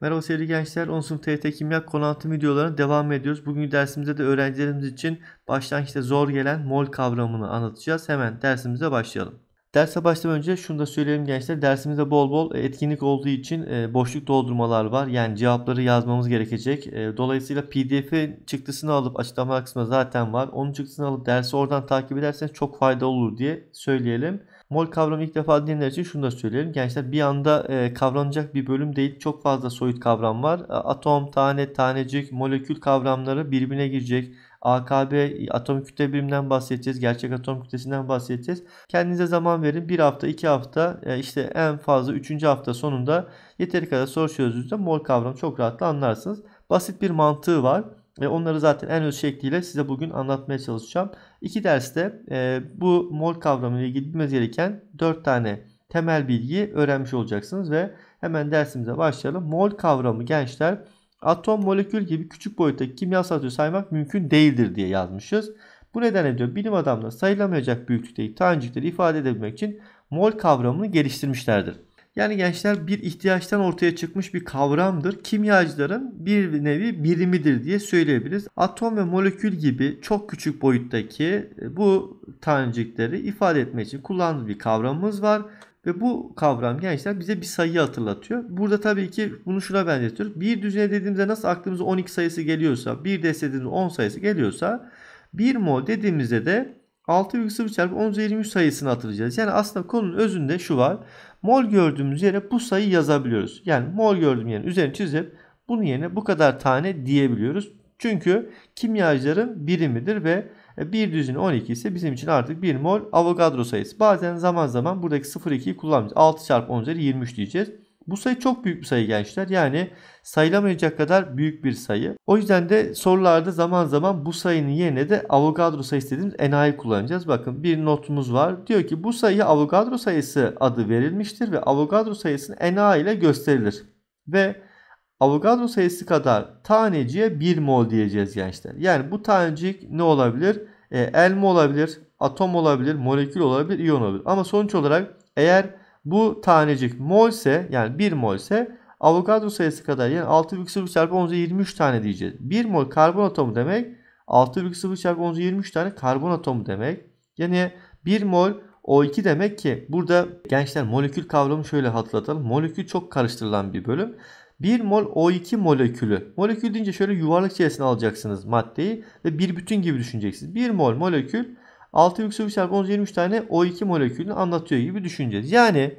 Merhaba sevgili gençler, 10 sınıf TYT Kimya konu anlatım videolarına devam ediyoruz. Bugün dersimizde de öğrencilerimiz için başlangıçta zor gelen mol kavramını anlatacağız. Hemen dersimize başlayalım. Derse başlamadan önce şunu da söyleyelim gençler. Dersimizde bol bol e, etkinlik olduğu için e, boşluk doldurmalar var. Yani cevapları yazmamız gerekecek. E, dolayısıyla PDF çıktısını alıp açıklama kısmı zaten var. Onun çıktısını alıp dersi oradan takip ederseniz çok fayda olur diye söyleyelim. Mol kavramı ilk defa dinler için şunu da söyleyelim. Gençler bir anda e, kavranacak bir bölüm değil. Çok fazla soyut kavram var. E, atom, tane, tanecik, molekül kavramları birbirine girecek. AKB atom kütle biriminden bahsedeceğiz. Gerçek atom kütlesinden bahsedeceğiz. Kendinize zaman verin. Bir hafta, iki hafta e, işte en fazla üçüncü hafta sonunda yeteri kadar soru çözdüğünüzde mol kavramı çok rahatla anlarsınız. Basit bir mantığı var. Ve onları zaten en öz şekliyle size bugün anlatmaya çalışacağım. İki derste e, bu mol kavramı ile ilgili bilmeniz gereken 4 tane temel bilgi öğrenmiş olacaksınız ve hemen dersimize başlayalım. Mol kavramı gençler atom molekül gibi küçük boyuttaki kimyasal atıyor saymak mümkün değildir diye yazmışız. Bu nedenle diyor bilim adamları sayılamayacak büyüklükteki tanecikleri ifade edebilmek için mol kavramını geliştirmişlerdir. Yani gençler bir ihtiyaçtan ortaya çıkmış bir kavramdır. Kimyacıların bir nevi birimidir diye söyleyebiliriz. Atom ve molekül gibi çok küçük boyuttaki e, bu tanecikleri ifade etmek için kullandığımız bir kavramımız var. Ve bu kavram gençler bize bir sayı hatırlatıyor. Burada tabii ki bunu şuna benzetiyoruz. Bir düzine dediğimizde nasıl aklımıza 12 sayısı geliyorsa, bir deste 10 sayısı geliyorsa bir mol dediğimizde de 6,0 çarpı 10 üzeri 100 sayısını hatırlayacağız. Yani aslında konunun özünde şu var. Mol gördüğümüz yere bu sayı yazabiliyoruz. Yani mol gördüğüm yerin üzerine çizip bunun yerine bu kadar tane diyebiliyoruz. Çünkü kimyacıların birimidir ve e, bir düzün 12 ise bizim için artık 1 mol Avogadro sayısı. Bazen zaman zaman buradaki 0,2'yi kullanmayacağız. 6 çarpı 10 üzeri 23 diyeceğiz. Bu sayı çok büyük bir sayı gençler. Yani sayılamayacak kadar büyük bir sayı. O yüzden de sorularda zaman zaman bu sayının yerine de Avogadro sayısı dediğimiz N'a'yı kullanacağız. Bakın bir notumuz var. Diyor ki bu sayı Avogadro sayısı adı verilmiştir ve Avogadro sayısının N'a ile gösterilir. Ve Avogadro sayısı kadar taneciye 1 mol diyeceğiz gençler. Yani bu tanecik ne olabilir? E, el mi olabilir? Atom olabilir, molekül olabilir, iyon olabilir. Ama sonuç olarak eğer bu tanecik mol ise yani 1 mol ise Avogadro sayısı kadar yani 6,0 çarpı 10 23 tane diyeceğiz. 1 mol karbon atomu demek 6,0 çarpı 10 23 tane karbon atomu demek. Yani 1 mol O2 demek ki burada gençler molekül kavramı şöyle hatırlatalım. Molekül çok karıştırılan bir bölüm. 1 mol O2 molekülü. Molekül deyince şöyle yuvarlak içerisine alacaksınız maddeyi ve bir bütün gibi düşüneceksiniz. 1 mol molekül 6 yüksel yüksel 23 tane O2 molekülünü anlatıyor gibi düşüneceğiz. Yani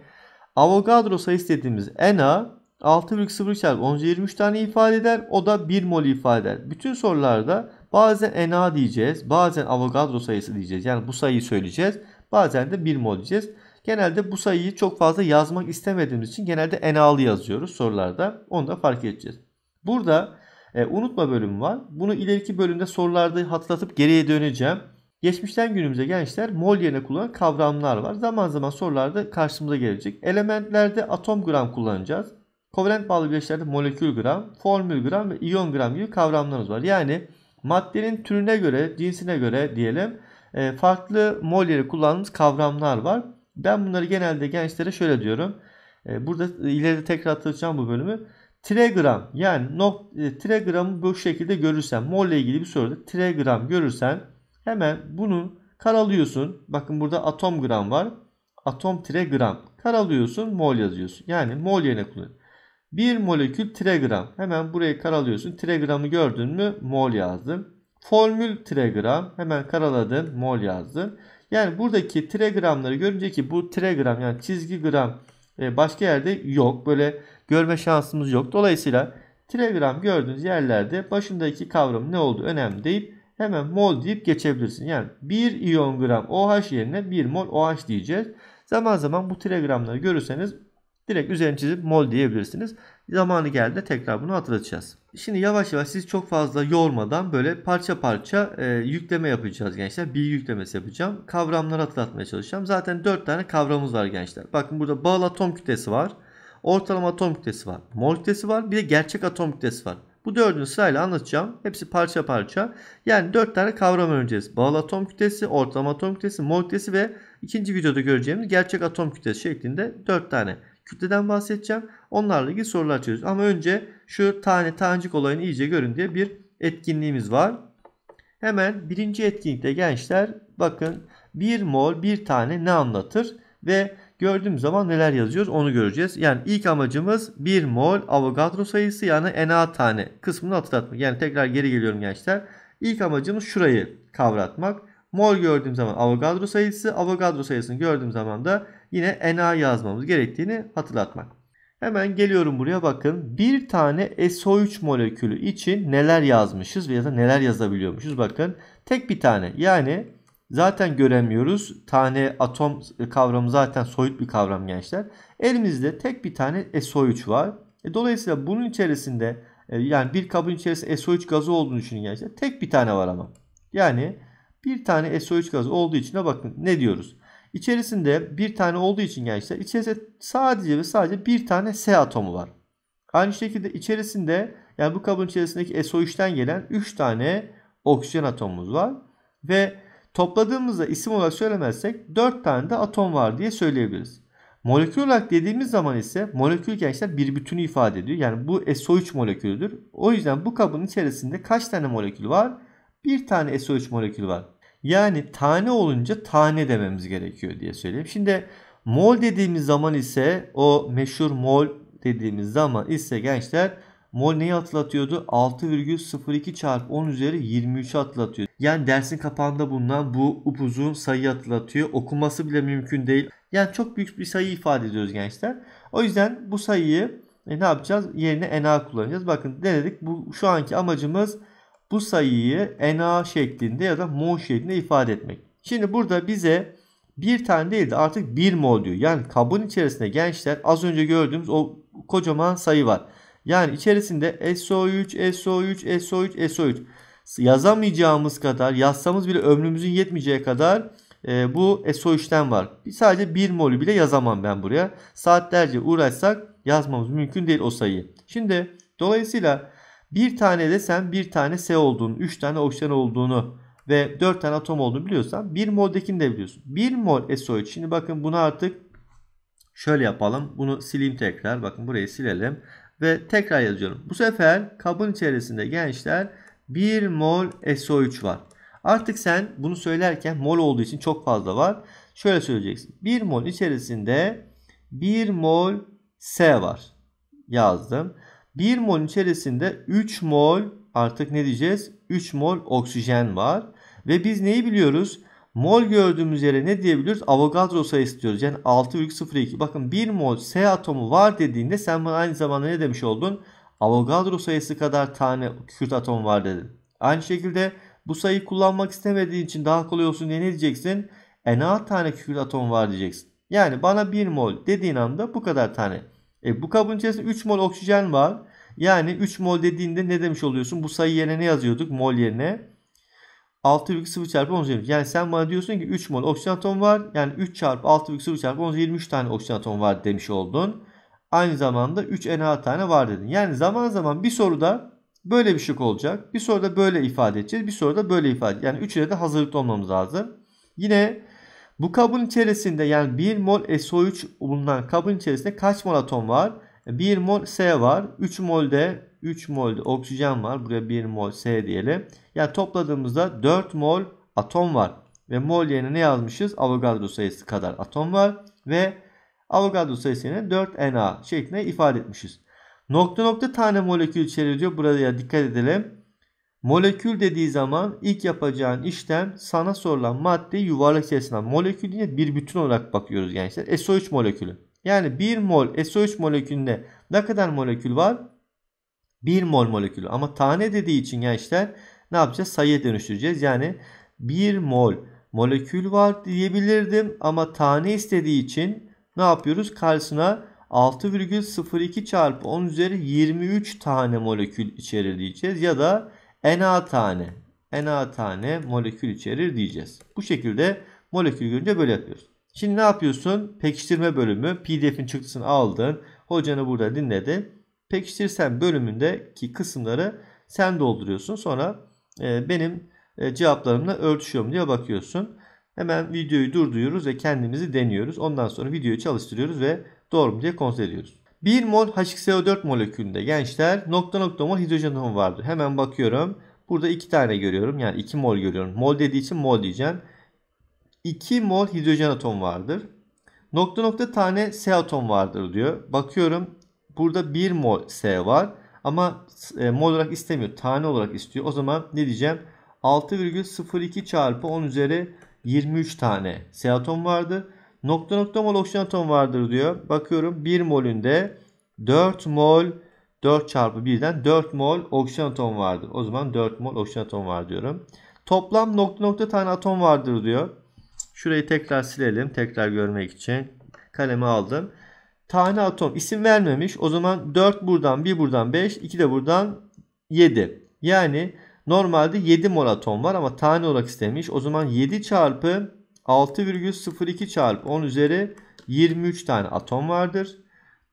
Avogadro sayısı dediğimiz Na 6,0 çarpı 23 tane ifade eder. O da 1 mol ifade eder. Bütün sorularda bazen Na diyeceğiz. Bazen Avogadro sayısı diyeceğiz. Yani bu sayıyı söyleyeceğiz. Bazen de 1 mol diyeceğiz. Genelde bu sayıyı çok fazla yazmak istemediğimiz için genelde NA'lı yazıyoruz sorularda. Onu da fark edeceğiz. Burada e, unutma bölümü var. Bunu ileriki bölümde sorularda hatırlatıp geriye döneceğim. Geçmişten günümüze gençler mol yerine kullanan kavramlar var. Zaman zaman sorularda karşımıza gelecek. Elementlerde atom gram kullanacağız. Kovalent bağlı bileşlerde molekül gram, formül gram ve iyon gram gibi kavramlarımız var. Yani maddenin türüne göre, cinsine göre diyelim e, farklı mol yeri kullandığımız kavramlar var. Ben bunları genelde gençlere şöyle diyorum. E, burada e, ileride tekrar atacağım bu bölümü. Tregram yani nok, tregramı bu şekilde görürsen, mol ile ilgili bir soruda tregram görürsen Hemen bunu karalıyorsun. Bakın burada atom gram var. Atom tire gram. Karalıyorsun mol yazıyorsun. Yani mol yerine kullan. Bir molekül tire gram. Hemen burayı karalıyorsun. Tire gramı gördün mü? Mol yazdım. Formül tire gram. Hemen karaladın. Mol yazdın. Yani buradaki tire gramları görünce ki bu tire gram yani çizgi gram e, başka yerde yok. Böyle görme şansımız yok. Dolayısıyla gram gördüğünüz yerlerde başındaki kavram ne oldu önemli değil hemen mol deyip geçebilirsin. Yani 1 iyon gram OH yerine 1 mol OH diyeceğiz. Zaman zaman bu telegramları görürseniz direkt üzerine çizip mol diyebilirsiniz. Zamanı geldiğinde tekrar bunu hatırlatacağız. Şimdi yavaş yavaş siz çok fazla yormadan böyle parça parça e, yükleme yapacağız gençler. Bir yüklemesi yapacağım. Kavramları hatırlatmaya çalışacağım. Zaten 4 tane kavramımız var gençler. Bakın burada bağlı atom kütlesi var. Ortalama atom kütlesi var. Mol kütlesi var. Bir de gerçek atom kütlesi var. Bu dördünü sırayla anlatacağım. Hepsi parça parça. Yani dört tane kavram öğreneceğiz. Bağlı atom kütlesi, ortalama atom kütlesi, mol kütlesi ve ikinci videoda göreceğimiz gerçek atom kütlesi şeklinde dört tane kütleden bahsedeceğim. Onlarla ilgili sorular çözeceğiz. Ama önce şu tane tanecik olayını iyice görün diye bir etkinliğimiz var. Hemen birinci etkinlikte gençler bakın bir mol bir tane ne anlatır? Ve Gördüğüm zaman neler yazıyoruz onu göreceğiz. Yani ilk amacımız 1 mol Avogadro sayısı yani Na tane kısmını hatırlatmak. Yani tekrar geri geliyorum gençler. İlk amacımız şurayı kavratmak. Mol gördüğüm zaman Avogadro sayısı, Avogadro sayısını gördüğüm zaman da yine Na yazmamız gerektiğini hatırlatmak. Hemen geliyorum buraya bakın. Bir tane SO3 molekülü için neler yazmışız veya da neler yazabiliyormuşuz bakın. Tek bir tane yani zaten göremiyoruz. Tane atom kavramı zaten soyut bir kavram gençler. Elimizde tek bir tane SO3 var. E, dolayısıyla bunun içerisinde e, yani bir kabın içerisinde SO3 gazı olduğunu düşünün gençler. Tek bir tane var ama. Yani bir tane SO3 gazı olduğu için de bakın ne diyoruz. İçerisinde bir tane olduğu için gençler içerisinde sadece ve sadece bir tane S atomu var. Aynı şekilde içerisinde yani bu kabın içerisindeki SO3'ten gelen 3 tane oksijen atomumuz var. Ve Topladığımızda isim olarak söylemezsek 4 tane de atom var diye söyleyebiliriz. Molekül olarak dediğimiz zaman ise molekül gençler bir bütünü ifade ediyor. Yani bu SO3 molekülüdür. O yüzden bu kabın içerisinde kaç tane molekül var? Bir tane SO3 molekül var. Yani tane olunca tane dememiz gerekiyor diye söyleyeyim. Şimdi mol dediğimiz zaman ise o meşhur mol dediğimiz zaman ise gençler Mol neyi atlatıyordu? 6,02 çarpı 10 üzeri 23 atlatıyor. Yani dersin kapağında bulunan bu upuzun sayı atlatıyor. Okuması bile mümkün değil. Yani çok büyük bir sayı ifade ediyoruz gençler. O yüzden bu sayıyı e, ne yapacağız? Yerine NA kullanacağız. Bakın denedik. Bu, şu anki amacımız bu sayıyı NA şeklinde ya da mol şeklinde ifade etmek. Şimdi burada bize bir tane değil de artık bir mol diyor. Yani kabın içerisinde gençler az önce gördüğümüz o kocaman sayı var. Yani içerisinde SO3, SO3, SO3, SO3 yazamayacağımız kadar yazsamız bile ömrümüzün yetmeyeceği kadar e, bu SO3'ten var. Sadece 1 molü bile yazamam ben buraya. Saatlerce uğraşsak yazmamız mümkün değil o sayıyı. Şimdi dolayısıyla bir tane desem bir tane S olduğunu, 3 tane oksijen olduğunu ve 4 tane atom olduğunu biliyorsan 1 moldekini de biliyorsun. 1 mol SO3. Şimdi bakın bunu artık şöyle yapalım. Bunu sileyim tekrar. Bakın burayı silelim. Ve tekrar yazıyorum. Bu sefer kabın içerisinde gençler 1 mol SO3 var. Artık sen bunu söylerken mol olduğu için çok fazla var. Şöyle söyleyeceksin. 1 mol içerisinde 1 mol S var. Yazdım. 1 mol içerisinde 3 mol artık ne diyeceğiz? 3 mol oksijen var. Ve biz neyi biliyoruz? Mol gördüğümüz yere ne diyebiliriz? Avogadro sayısı diyoruz. Yani 6,02. Bakın 1 mol S atomu var dediğinde sen bana aynı zamanda ne demiş oldun? Avogadro sayısı kadar tane kürt atomu var dedin. Aynı şekilde bu sayıyı kullanmak istemediğin için daha kolay olsun diye ne diyeceksin? En az tane kürt atomu var diyeceksin. Yani bana 1 mol dediğin anda bu kadar tane. E, bu kabın içerisinde 3 mol oksijen var. Yani 3 mol dediğinde ne demiş oluyorsun? Bu sayı yerine ne yazıyorduk? Mol yerine 6,0 çarpı 10 üzeri. Yani sen bana diyorsun ki 3 mol oksijen atom var. Yani 3 çarpı 6,0 çarpı 10 üzeri 23 tane oksijen atom var demiş oldun. Aynı zamanda 3 NH tane var dedin. Yani zaman zaman bir soruda böyle bir şık olacak. Bir soruda böyle ifade edeceğiz. Bir soruda böyle ifade Yani üçüne de hazırlıklı olmamız lazım. Yine bu kabın içerisinde yani 1 mol SO3 bulunan kabın içerisinde kaç mol atom var? 1 mol S var. 3 molde 3 molde oksijen var. Buraya 1 mol S diyelim. Yani topladığımızda 4 mol atom var. Ve mol yerine ne yazmışız? Avogadro sayısı kadar atom var. Ve Avogadro sayısını yerine 4Na şeklinde ifade etmişiz. Nokta nokta tane molekül içerir Buraya dikkat edelim. Molekül dediği zaman ilk yapacağın işlem sana sorulan madde yuvarlak içerisinden. Molekül yine bir bütün olarak bakıyoruz gençler. SO3 molekülü. Yani 1 mol SO3 molekülünde ne kadar molekül var? 1 mol molekülü. Ama tane dediği için gençler ne yapacağız? Sayıya dönüştüreceğiz. Yani 1 mol molekül var diyebilirdim ama tane istediği için ne yapıyoruz? Karşısına 6,02 çarpı 10 üzeri 23 tane molekül içerir diyeceğiz ya da Na tane Na tane molekül içerir diyeceğiz. Bu şekilde molekül görünce böyle yapıyoruz. Şimdi ne yapıyorsun? Pekiştirme bölümü pdf'in çıktısını aldın. Hocanı burada dinledi. Pekiştirsen bölümündeki kısımları sen dolduruyorsun. Sonra ee, benim e, cevaplarımla örtüşüyor mu diye bakıyorsun. Hemen videoyu durduruyoruz ve kendimizi deniyoruz. Ondan sonra videoyu çalıştırıyoruz ve doğru mu diye kontrol ediyoruz. 1 mol HXO4 molekülünde gençler nokta nokta mol hidrojen atomu vardır. Hemen bakıyorum. Burada 2 tane görüyorum. Yani 2 mol görüyorum. Mol dediği için mol diyeceğim. 2 mol hidrojen atom vardır. Nokta nokta tane S atom vardır diyor. Bakıyorum burada 1 mol S var. Ama e, mol olarak istemiyor. Tane olarak istiyor. O zaman ne diyeceğim? 6,02 çarpı 10 üzeri 23 tane S atom vardır. Nokta nokta mol oksijen atom vardır diyor. Bakıyorum 1 molünde 4 mol 4 çarpı 1'den 4 mol oksijen atom vardır. O zaman 4 mol oksijen atom var diyorum. Toplam nokta nokta tane atom vardır diyor. Şurayı tekrar silelim. Tekrar görmek için kalemi aldım. Tane atom isim vermemiş. O zaman 4 buradan 1 buradan 5 2 de buradan 7. Yani normalde 7 mol atom var ama tane olarak istemiş. O zaman 7 çarpı 6,02 çarpı 10 üzeri 23 tane atom vardır.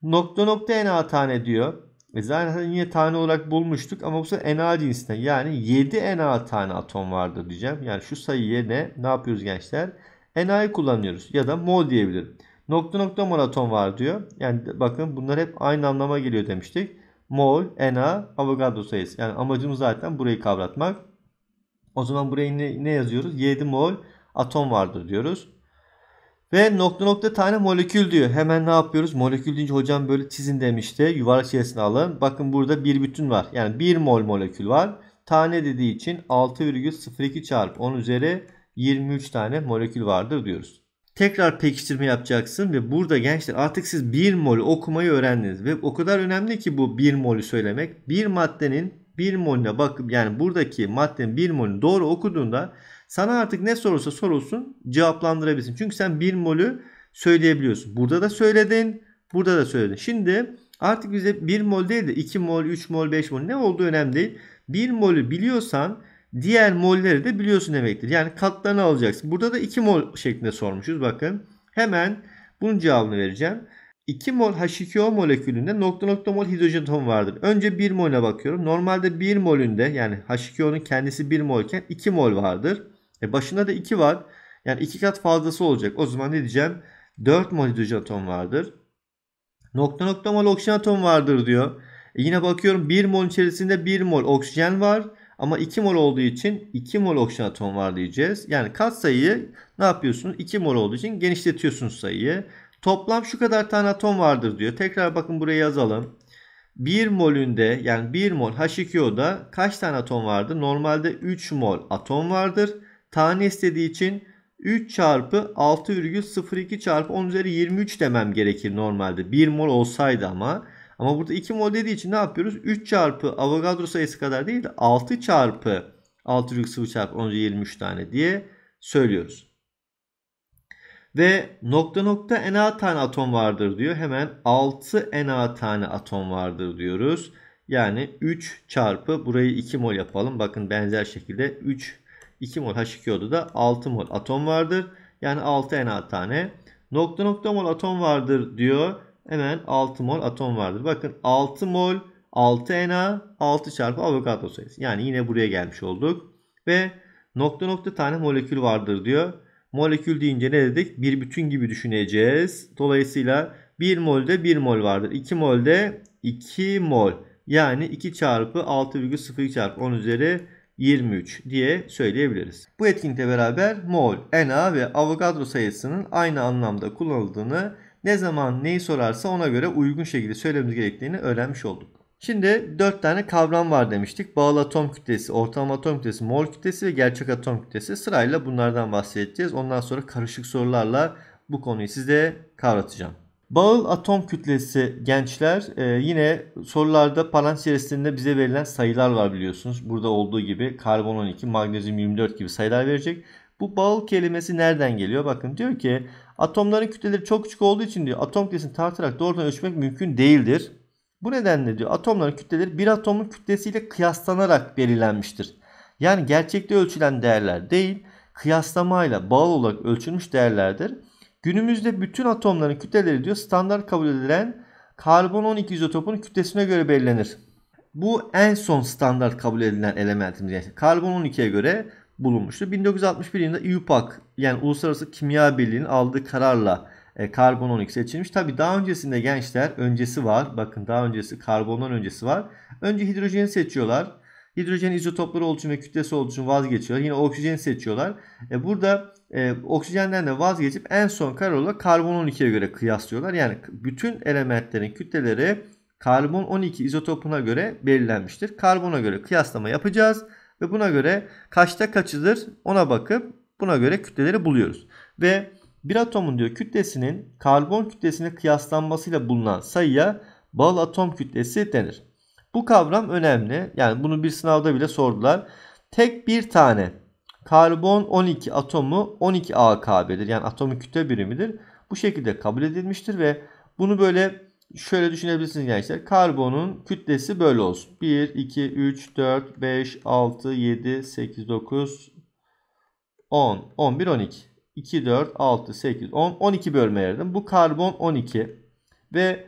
Nokta nokta NA tane diyor. E zaten yine tane olarak bulmuştuk ama bu sefer NA cinsinden yani 7 NA tane atom vardır diyeceğim. Yani şu sayı yerine ne yapıyoruz gençler? NA'yı kullanıyoruz ya da mol diyebilirim. Nokta nokta maraton var diyor. Yani bakın bunlar hep aynı anlama geliyor demiştik. Mol, ena, Avogadro sayısı. Yani amacımız zaten burayı kavratmak. O zaman buraya ne, ne yazıyoruz? 7 mol atom vardır diyoruz. Ve nokta nokta tane molekül diyor. Hemen ne yapıyoruz? Molekül deyince hocam böyle çizin demişti. Yuvarlak içerisine alın. Bakın burada bir bütün var. Yani 1 mol molekül var. Tane dediği için 6,02 çarpı 10 üzeri 23 tane molekül vardır diyoruz. Tekrar pekiştirme yapacaksın ve burada gençler artık siz bir mol okumayı öğrendiniz. Ve o kadar önemli ki bu bir molü söylemek. Bir maddenin bir molüne bak yani buradaki maddenin bir molünü doğru okuduğunda sana artık ne sorulsa sorulsun cevaplandırabilirsin. Çünkü sen bir molü söyleyebiliyorsun. Burada da söyledin. Burada da söyledin. Şimdi artık bize bir mol değil de 2 mol, 3 mol, 5 mol ne olduğu önemli değil. bir molü biliyorsan Diğer molleri de biliyorsun demektir. Yani katlarını alacaksın. Burada da 2 mol şeklinde sormuşuz. Bakın hemen bunun cevabını vereceğim. 2 mol H2O molekülünde nokta nokta mol hidrojen atomu vardır. Önce 1 mol'e bakıyorum. Normalde 1 molünde yani H2O'nun kendisi 1 molken 2 mol vardır. E başında da 2 var. Yani 2 kat fazlası olacak. O zaman ne diyeceğim? 4 mol hidrojen atomu vardır. Nokta nokta mol oksijen atomu vardır diyor. E yine bakıyorum 1 mol içerisinde 1 mol oksijen var. Ama 2 mol olduğu için 2 mol oksijen atom var diyeceğiz. Yani kat sayıyı ne yapıyorsunuz? 2 mol olduğu için genişletiyorsunuz sayıyı. Toplam şu kadar tane atom vardır diyor. Tekrar bakın buraya yazalım. 1 molünde yani 1 mol H2O'da kaç tane atom vardı? Normalde 3 mol atom vardır. Tane istediği için 3 çarpı 6,02 çarpı 10 üzeri 23 demem gerekir normalde. 1 mol olsaydı ama ama burada 2 mol dediği için ne yapıyoruz? 3 çarpı Avogadro sayısı kadar değil de 6 çarpı 6,0 çarpı 10 23 tane diye söylüyoruz. Ve nokta nokta na tane atom vardır diyor. Hemen 6 na tane atom vardır diyoruz. Yani 3 çarpı burayı 2 mol yapalım. Bakın benzer şekilde 3 2 mol H2O'da da 6 mol atom vardır. Yani 6 na tane. Nokta nokta mol atom vardır diyor hemen 6 mol atom vardır. Bakın 6 mol 6 Na 6 çarpı Avogadro sayısı. Yani yine buraya gelmiş olduk. Ve nokta nokta tane molekül vardır diyor. Molekül deyince ne dedik? Bir bütün gibi düşüneceğiz. Dolayısıyla 1 molde 1 mol vardır. 2 molde 2 mol. Yani 2 çarpı 6,02 çarpı 10 üzeri 23 diye söyleyebiliriz. Bu etkinlikle beraber mol, Na ve Avogadro sayısının aynı anlamda kullanıldığını ne zaman neyi sorarsa ona göre uygun şekilde söylememiz gerektiğini öğrenmiş olduk. Şimdi 4 tane kavram var demiştik. Bağlı atom kütlesi, ortalama atom kütlesi, mol kütlesi ve gerçek atom kütlesi. Sırayla bunlardan bahsedeceğiz. Ondan sonra karışık sorularla bu konuyu size kavratacağım. Bağıl atom kütlesi gençler e, yine sorularda parantez içerisinde bize verilen sayılar var biliyorsunuz. Burada olduğu gibi karbon 12, magnezyum 24 gibi sayılar verecek. Bu bağıl kelimesi nereden geliyor? Bakın diyor ki Atomların kütleleri çok küçük olduğu için diyor atom kütlesini tartarak doğrudan ölçmek mümkün değildir. Bu nedenle diyor atomların kütleleri bir atomun kütlesiyle kıyaslanarak belirlenmiştir. Yani gerçekte ölçülen değerler değil, kıyaslamayla bağlı olarak ölçülmüş değerlerdir. Günümüzde bütün atomların kütleleri diyor standart kabul edilen karbon 12 izotopunun kütlesine göre belirlenir. Bu en son standart kabul edilen elementimiz. Yani karbon 12'ye göre bulunmuştu. 1961 yılında IUPAC yani Uluslararası Kimya Birliği'nin aldığı kararla e, karbon 12 seçilmiş. Tabi daha öncesinde gençler öncesi var. Bakın daha öncesi karbondan öncesi var. Önce hidrojeni seçiyorlar. Hidrojen izotopları olduğu için ve kütlesi olduğu için vazgeçiyorlar. Yine oksijeni seçiyorlar. E, burada e, oksijenden de vazgeçip en son karar olarak karbon 12'ye göre kıyaslıyorlar. Yani bütün elementlerin kütleleri karbon 12 izotopuna göre belirlenmiştir. Karbona göre kıyaslama yapacağız. Ve buna göre kaçta kaçıdır ona bakıp buna göre kütleleri buluyoruz. Ve bir atomun diyor kütlesinin karbon kütlesine kıyaslanmasıyla bulunan sayıya bağlı atom kütlesi denir. Bu kavram önemli. Yani bunu bir sınavda bile sordular. Tek bir tane karbon 12 atomu 12 AKB'dir. Yani atomun kütle birimidir. Bu şekilde kabul edilmiştir ve bunu böyle şöyle düşünebilirsiniz gençler. Karbonun kütlesi böyle olsun. 1, 2, 3, 4, 5, 6, 7, 8, 9, 10, 11, 12. 2, 4, 6, 8, 10, 12 bölme ayırdım. Bu karbon 12. Ve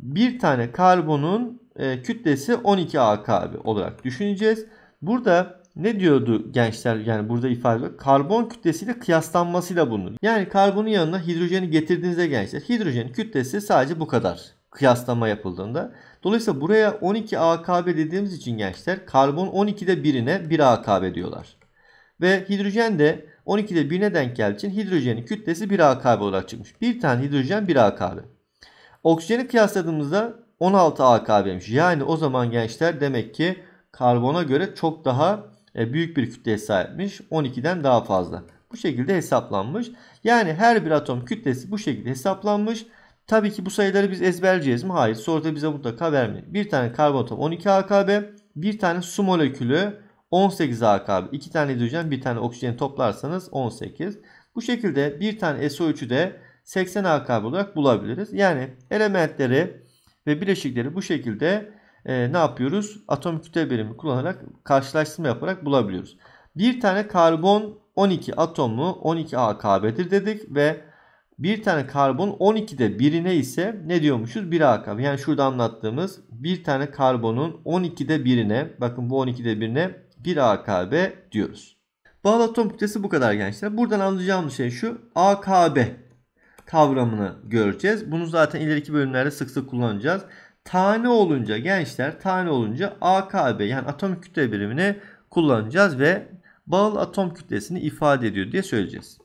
bir tane karbonun e, kütlesi 12 AKB olarak düşüneceğiz. Burada ne diyordu gençler yani burada ifade ediyor. Karbon kütlesiyle kıyaslanmasıyla bunun. Yani karbonun yanına hidrojeni getirdiğinizde gençler hidrojenin kütlesi sadece bu kadar kıyaslama yapıldığında. Dolayısıyla buraya 12 AKB dediğimiz için gençler karbon 12'de birine 1 AKB diyorlar. Ve hidrojen de 12'de 1'ine denk geldiği için hidrojenin kütlesi 1 AKB olarak çıkmış. Bir tane hidrojen 1 AKB. Oksijeni kıyasladığımızda 16 AKB'miş. Yani o zaman gençler demek ki karbona göre çok daha e, büyük bir kütleye sahipmiş. 12'den daha fazla. Bu şekilde hesaplanmış. Yani her bir atom kütlesi bu şekilde hesaplanmış Tabii ki bu sayıları biz ezberleyeceğiz mi? Hayır. Soruda bize mutlaka vermiyor. Bir tane karbon atom 12 AKB, bir tane su molekülü 18 AKB. İki tane hidrojen, bir tane oksijen toplarsanız 18. Bu şekilde bir tane SO3'ü de 80 AKB olarak bulabiliriz. Yani elementleri ve bileşikleri bu şekilde e, ne yapıyoruz? Atom kütle birimi kullanarak karşılaştırma yaparak bulabiliyoruz. Bir tane karbon 12 atomu 12 AKB'dir dedik ve bir tane karbon 12'de birine ise ne diyormuşuz? 1A Yani şurada anlattığımız bir tane karbonun 12'de birine bakın bu 12'de birine 1 AKB diyoruz. bağlı atom kütlesi bu kadar gençler. Buradan anlayacağımız şey şu. AKB kavramını göreceğiz. Bunu zaten ileriki bölümlerde sık sık kullanacağız. Tane olunca gençler tane olunca AKB yani atom kütle birimini kullanacağız ve bağlı atom kütlesini ifade ediyor diye söyleyeceğiz.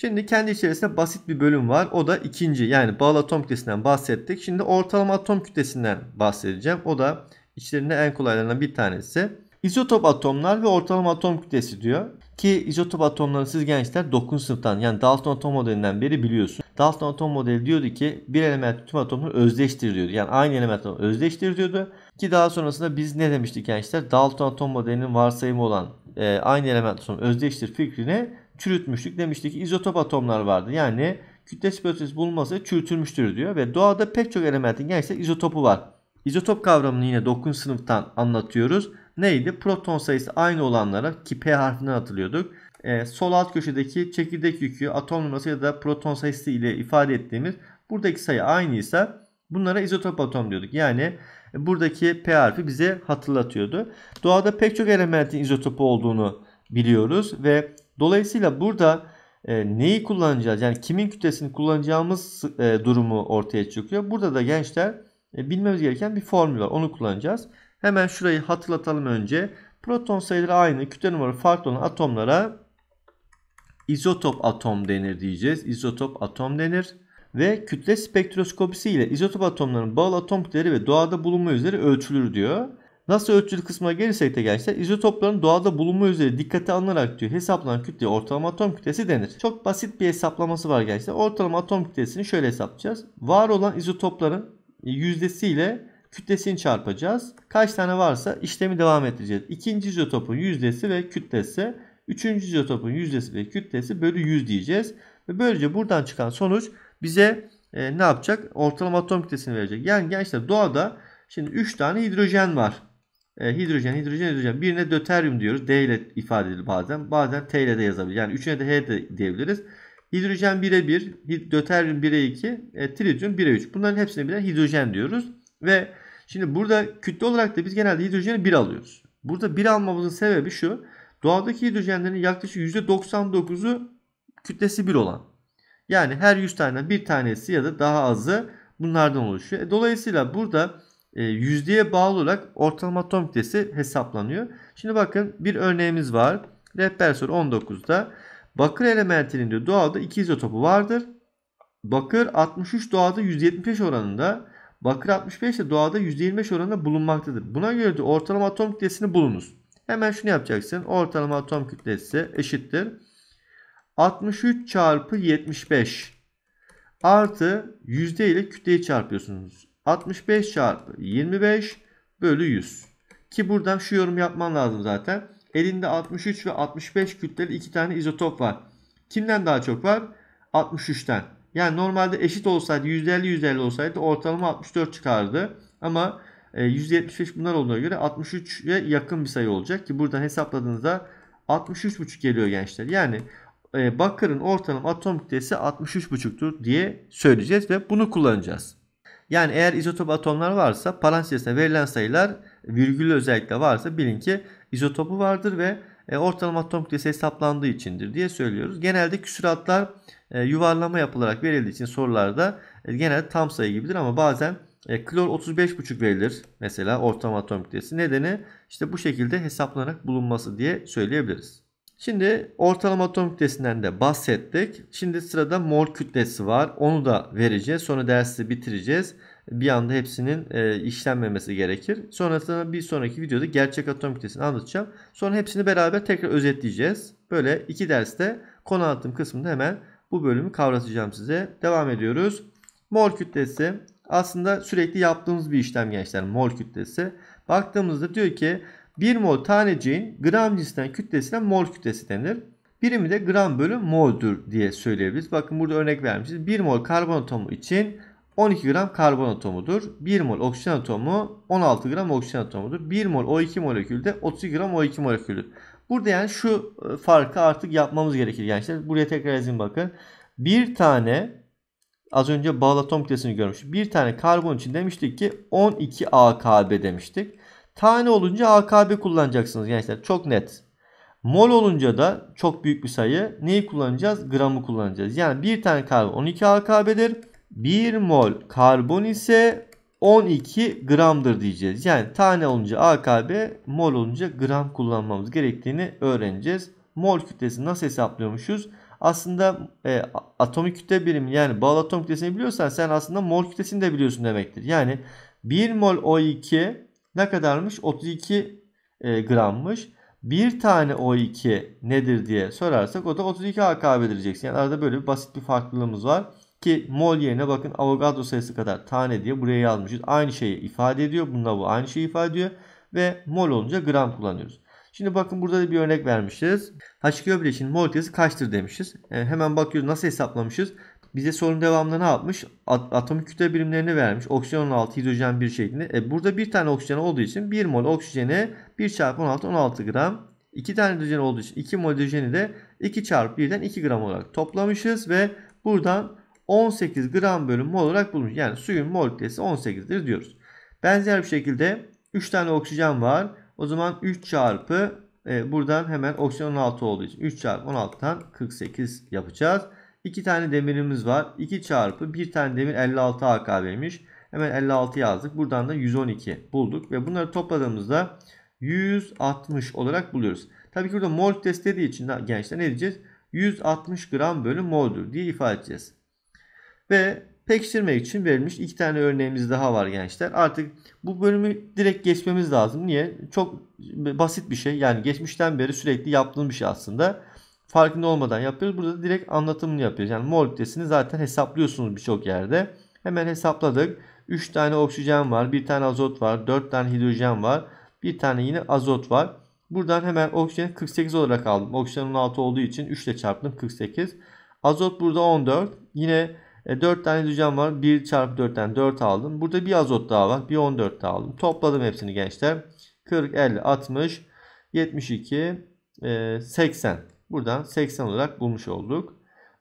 Şimdi kendi içerisinde basit bir bölüm var. O da ikinci yani bağlı atom kütlesinden bahsettik. Şimdi ortalama atom kütlesinden bahsedeceğim. O da içlerinde en kolaylarından bir tanesi. İzotop atomlar ve ortalama atom kütlesi diyor. Ki izotop atomları siz gençler 9. sınıftan yani Dalton atom modelinden beri biliyorsun. Dalton atom modeli diyordu ki bir element tüm atomları özdeştir diyordu. Yani aynı element özdeştir diyordu. Ki daha sonrasında biz ne demiştik gençler? Dalton atom modelinin varsayımı olan e, aynı element sonu özdeştir fikrini çürütmüştük. Demiştik ki izotop atomlar vardı. Yani kütle spesifik bulunması çürütülmüştür diyor. Ve doğada pek çok elementin gerçekten izotopu var. İzotop kavramını yine 9. sınıftan anlatıyoruz. Neydi? Proton sayısı aynı olanlara ki P harfinden hatırlıyorduk. E, sol alt köşedeki çekirdek yükü atom numarası ya da proton sayısı ile ifade ettiğimiz buradaki sayı aynıysa bunlara izotop atom diyorduk. Yani buradaki P harfi bize hatırlatıyordu. Doğada pek çok elementin izotopu olduğunu biliyoruz ve Dolayısıyla burada e, neyi kullanacağız yani kimin kütlesini kullanacağımız e, durumu ortaya çıkıyor. Burada da gençler e, bilmemiz gereken bir formül var onu kullanacağız. Hemen şurayı hatırlatalım önce. Proton sayıları aynı kütle numara farklı olan atomlara izotop atom denir diyeceğiz. İzotop atom denir. Ve kütle spektroskopisi ile izotop atomların bağlı atom kütleleri ve doğada bulunma üzere ölçülür diyor. Nasıl ölçülü kısmına gelirsek de gençler izotopların doğada bulunma üzere dikkate alınarak diyor hesaplanan kütleye ortalama atom kütlesi denir. Çok basit bir hesaplaması var gençler. Ortalama atom kütlesini şöyle hesaplayacağız. Var olan izotopların yüzdesiyle kütlesini çarpacağız. Kaç tane varsa işlemi devam ettireceğiz. İkinci izotopun yüzdesi ve kütlesi. Üçüncü izotopun yüzdesi ve kütlesi bölü 100 diyeceğiz. Ve böylece buradan çıkan sonuç bize e, ne yapacak? Ortalama atom kütlesini verecek. Yani gençler doğada şimdi 3 tane hidrojen var. E, hidrojen, hidrojen, hidrojen. Birine döteryum diyoruz. D ile ifade edilir bazen. Bazen T ile de yazabiliriz. Yani üçüne de H de diyebiliriz. Hidrojen 1'e 1, döteryum 1'e 2, e, trityum 1'e 3. Bunların hepsine birer hidrojen diyoruz. Ve şimdi burada kütle olarak da biz genelde hidrojeni 1 alıyoruz. Burada 1 almamızın sebebi şu. Doğadaki hidrojenlerin yaklaşık %99'u kütlesi 1 olan. Yani her 100 tane bir tanesi ya da daha azı bunlardan oluşuyor. E, dolayısıyla burada e, yüzdeye bağlı olarak ortalama atom kütlesi hesaplanıyor. Şimdi bakın bir örneğimiz var. Rehber soru 19'da bakır elementinin de doğada 2 izotopu vardır. Bakır 63 doğada %75 oranında, bakır 65 de doğada %25 oranında bulunmaktadır. Buna göre de ortalama atom kütlesini bulunuz. Hemen şunu yapacaksın. Ortalama atom kütlesi eşittir. 63 çarpı 75 artı yüzde ile kütleyi çarpıyorsunuz. 65 çarpı 25 bölü 100. Ki buradan şu yorum yapman lazım zaten. Elinde 63 ve 65 kütleli iki tane izotop var. Kimden daha çok var? 63'ten. Yani normalde eşit olsaydı %50 %50 olsaydı ortalama 64 çıkardı. Ama %75 e, bunlar olduğuna göre 63'e yakın bir sayı olacak ki buradan hesapladığınızda 63,5 geliyor gençler. Yani e, bakırın ortalama atom kütlesi 63,5'tur diye söyleyeceğiz ve bunu kullanacağız. Yani eğer izotop atomlar varsa parantezine verilen sayılar virgül özellikle varsa bilin ki izotopu vardır ve e, ortalama atom kütlesi hesaplandığı içindir diye söylüyoruz. Genelde küsuratlar e, yuvarlama yapılarak verildiği için sorularda e, genelde tam sayı gibidir ama bazen klor 35,5 verilir mesela ortalama atom kütlesi. Nedeni işte bu şekilde hesaplanarak bulunması diye söyleyebiliriz. Şimdi ortalama atom kütlesinden de bahsettik. Şimdi sırada mol kütlesi var. Onu da vereceğiz. Sonra dersi bitireceğiz. Bir anda hepsinin e, işlenmemesi gerekir. Sonrasında bir sonraki videoda gerçek atom kütlesini anlatacağım. Sonra hepsini beraber tekrar özetleyeceğiz. Böyle iki derste konu anlatım kısmında hemen bu bölümü kavratacağım size. Devam ediyoruz. Mol kütlesi aslında sürekli yaptığımız bir işlem gençler. Mol kütlesi. Baktığımızda diyor ki 1 mol taneciğin gram cinsinden kütlesine mol kütlesi denir. Birimi de gram bölü moldur diye söyleyebiliriz. Bakın burada örnek vermişiz. 1 mol karbon atomu için 12 gram karbon atomudur. 1 mol oksijen atomu 16 gram oksijen atomudur. 1 mol O2 molekülü de 32 gram O2 molekülüdür. Burada yani şu e, farkı artık yapmamız gerekir gençler. Buraya tekrar yazayım bakın. Bir tane az önce bağlı atom kütlesini görmüştük. Bir tane karbon için demiştik ki 12 AKB demiştik. Tane olunca AKB kullanacaksınız gençler. Çok net. Mol olunca da çok büyük bir sayı. Neyi kullanacağız? Gramı kullanacağız. Yani bir tane karbon 12 AKB'dir. 1 mol karbon ise 12 gramdır diyeceğiz. Yani tane olunca AKB, mol olunca gram kullanmamız gerektiğini öğreneceğiz. Mol kütlesi nasıl hesaplıyormuşuz? Aslında e, atomik kütle birimi yani bağlı atom kütlesini biliyorsan sen aslında mol kütlesini de biliyorsun demektir. Yani 1 mol O2 ne kadarmış? 32 e, grammış. Bir tane O2 nedir diye sorarsak o da 32 AKB diyeceksin. Yani arada böyle bir basit bir farklılığımız var. Ki mol yerine bakın Avogadro sayısı kadar tane diye buraya yazmışız. Aynı şeyi ifade ediyor. Bununla bu aynı şeyi ifade ediyor. Ve mol olunca gram kullanıyoruz. Şimdi bakın burada da bir örnek vermişiz. H2O bileşinin mol kütlesi kaçtır demişiz. E, hemen bakıyoruz nasıl hesaplamışız. Bize sorun devamında ne yapmış? At atomik kütle birimlerini vermiş. Oksijen 16, hidrojen 1 şeklinde. E burada bir tane oksijen olduğu için 1 mol oksijene 1 çarpı 16, 16 gram. 2 tane hidrojen olduğu için 2 mol hidrojeni de 2 çarpı 1'den 2 gram olarak toplamışız. Ve buradan 18 gram bölü mol olarak bulmuş. Yani suyun mol kütlesi 18'dir diyoruz. Benzer bir şekilde 3 tane oksijen var. O zaman 3 çarpı e, buradan hemen oksijen 16 olduğu için 3 çarpı 16'dan 48 yapacağız. 2 tane demirimiz var. 2 çarpı 1 tane demir 56 AKB'miş. Hemen 56 yazdık. Buradan da 112 bulduk. Ve bunları topladığımızda 160 olarak buluyoruz. Tabii ki burada mol test dediği için gençler ne diyeceğiz? 160 gram bölü moldur diye ifade edeceğiz. Ve pekiştirmek için verilmiş iki tane örneğimiz daha var gençler. Artık bu bölümü direkt geçmemiz lazım. Niye? Çok basit bir şey. Yani geçmişten beri sürekli yaptığım bir şey aslında farkında olmadan yapıyoruz. Burada direkt anlatımını yapıyoruz. Yani mol kütlesini zaten hesaplıyorsunuz birçok yerde. Hemen hesapladık. 3 tane oksijen var, 1 tane azot var, 4 tane hidrojen var, 1 tane yine azot var. Buradan hemen oksijen 48 olarak aldım. Oksijen 16 olduğu için 3 ile çarptım 48. Azot burada 14. Yine 4 e, tane hidrojen var. 1 çarpı 4'ten 4 aldım. Burada bir azot daha var. Bir 14 daha aldım. Topladım hepsini gençler. 40, 50, 60, 72, 80. Buradan 80 olarak bulmuş olduk.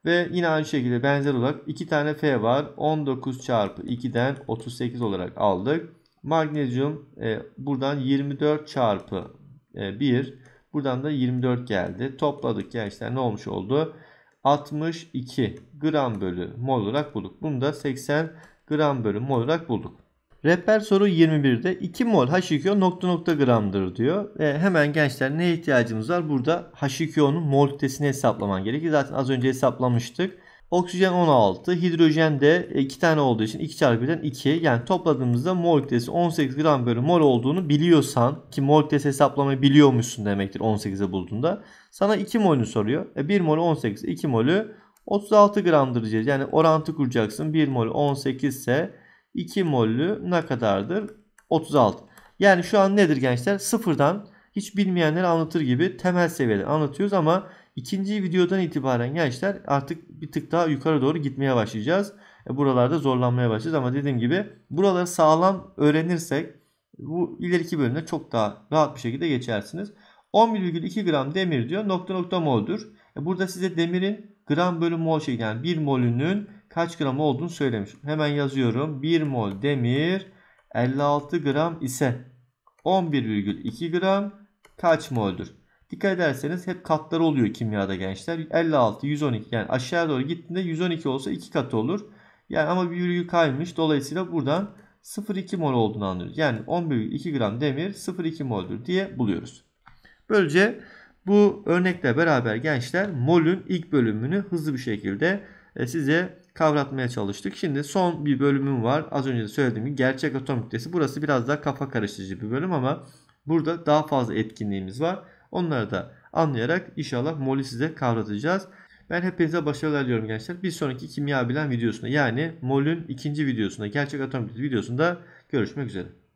Ve yine aynı şekilde benzer olarak 2 tane F var. 19 çarpı 2'den 38 olarak aldık. Magnezyum e, buradan 24 çarpı e, 1. Buradan da 24 geldi. Topladık gençler ne olmuş oldu? 62 gram bölü mol olarak bulduk. Bunu da 80 gram bölü mol olarak bulduk. Rehber soru 21'de 2 mol H2O nokta nokta gramdır diyor. E, hemen gençler neye ihtiyacımız var? Burada H2O'nun mol kütlesini hesaplaman gerekir. Zaten az önce hesaplamıştık. Oksijen 16, hidrojen de 2 e, tane olduğu için 2 çarpı 1'den 2. Yani topladığımızda mol kütlesi 18 gram bölü mol olduğunu biliyorsan ki mol kütlesi hesaplamayı biliyormuşsun demektir 18'e bulduğunda. Sana 2 molünü soruyor. E 1 mol 18, 2 molü 36 gramdır diyeceğiz. Yani orantı kuracaksın. 1 mol 18 ise 2 mollü ne kadardır? 36. Yani şu an nedir gençler? Sıfırdan hiç bilmeyenler anlatır gibi temel seviyede anlatıyoruz ama ikinci videodan itibaren gençler artık bir tık daha yukarı doğru gitmeye başlayacağız. E buralarda zorlanmaya başlayacağız ama dediğim gibi buraları sağlam öğrenirsek bu ileriki bölümde çok daha rahat bir şekilde geçersiniz. 11,2 gram demir diyor nokta nokta moldur. E burada size demirin gram bölü mol şekli yani 1 molünün kaç gram olduğunu söylemiş. Hemen yazıyorum. 1 mol demir 56 gram ise 11,2 gram kaç moldür? Dikkat ederseniz hep katlar oluyor kimyada gençler. 56, 112 yani aşağı doğru gittiğinde 112 olsa 2 katı olur. Yani ama bir virgül kaymış. Dolayısıyla buradan 0,2 mol olduğunu anlıyoruz. Yani 11,2 gram demir 0,2 moldür diye buluyoruz. Böylece bu örnekle beraber gençler molün ilk bölümünü hızlı bir şekilde e, size kavratmaya çalıştık. Şimdi son bir bölümüm var. Az önce de söylediğim gibi gerçek atom kütlesi. Burası biraz daha kafa karıştırıcı bir bölüm ama burada daha fazla etkinliğimiz var. Onları da anlayarak inşallah molü size kavratacağız. Ben hepinize başarılar diliyorum gençler. Bir sonraki kimya bilen videosunda yani molün ikinci videosunda gerçek atom kütlesi videosunda görüşmek üzere.